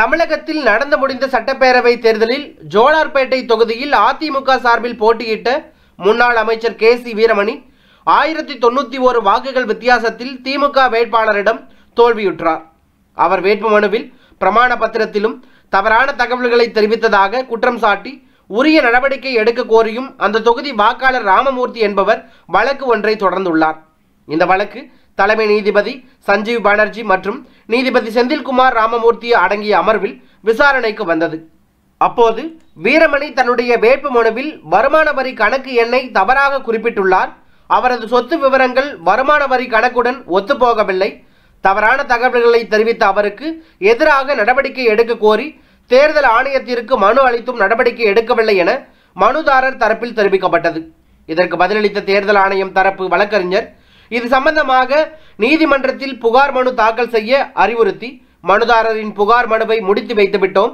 தமிழகத்தில் நடந்து முடிந்த சட்டப்பேரவை தேர்தலில் ஜோலார்பேட்டை தொகுதியில் அதிமுக சார்பில் போட்டியிட்ட முன்னாள் அமைச்சர் கே சி வீரமணி ஆயிரத்தி தொண்ணூற்றி ஓரு வாக்குகள் வித்தியாசத்தில் திமுக வேட்பாளரிடம் தோல்வியுற்றார் அவர் வேட்புமனுவில் பிரமாண பத்திரத்திலும் தவறான தகவல்களை தெரிவித்ததாக குற்றம் சாட்டி உரிய நடவடிக்கை எடுக்க கோரியும் அந்த தொகுதி வாக்காளர் ராமமூர்த்தி என்பவர் வழக்கு ஒன்றை தொடர்ந்துள்ளார் இந்த வழக்கு தலைமை நீதிபதி சஞ்சீவ் பானர்ஜி மற்றும் நீதிபதி செந்தில்குமார் ராமமூர்த்தி அடங்கிய அமர்வில் விசாரணைக்கு வந்தது அப்போது வீரமணி தன்னுடைய வேட்பு மனுவில் வருமான வரி கணக்கு எண்ணை தவறாக குறிப்பிட்டுள்ளார் அவரது சொத்து விவரங்கள் வருமான வரி கணக்குடன் ஒத்துப்போகவில்லை தவறான தகவல்களை தெரிவித்த அவருக்கு எதிராக நடவடிக்கை எடுக்க கோரி தேர்தல் ஆணையத்திற்கு மனு அளித்தும் நடவடிக்கை எடுக்கவில்லை என மனுதாரர் தரப்பில் தெரிவிக்கப்பட்டது இதற்கு பதிலளித்த தேர்தல் ஆணையம் தரப்பு வழக்கறிஞர் இது சம்பந்தமாக நீதிமன்றத்தில் புகார் மனு தாக்கல் செய்ய அறிவுறுத்தி மனுதாரரின் புகார் மனுவை முடித்து வைத்துவிட்டோம்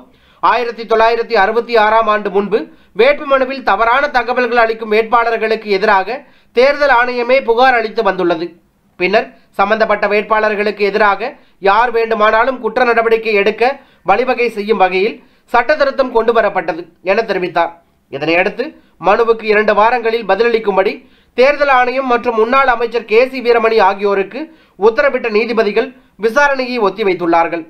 ஆயிரத்தி தொள்ளாயிரத்தி அறுபத்தி ஆறாம் ஆண்டு முன்பு வேட்புமனுவில் தவறான தகவல்கள் அளிக்கும் வேட்பாளர்களுக்கு எதிராக தேர்தல் ஆணையமே புகார் அளித்து வந்துள்ளது பின்னர் சம்பந்தப்பட்ட வேட்பாளர்களுக்கு எதிராக யார் வேண்டுமானாலும் குற்ற நடவடிக்கை எடுக்க வழிவகை செய்யும் வகையில் சட்ட திருத்தம் கொண்டு வரப்பட்டது என தெரிவித்தார் இதனையடுத்து மனுவுக்கு இரண்டு வாரங்களில் பதிலளிக்கும்படி தேர்தல் ஆணையம் மற்றும் முன்னாள் அமைச்சர் கே சி வீரமணி ஆகியோருக்கு உத்தரவிட்ட நீதிபதிகள் விசாரணையை ஒத்திவைத்துள்ளார்கள்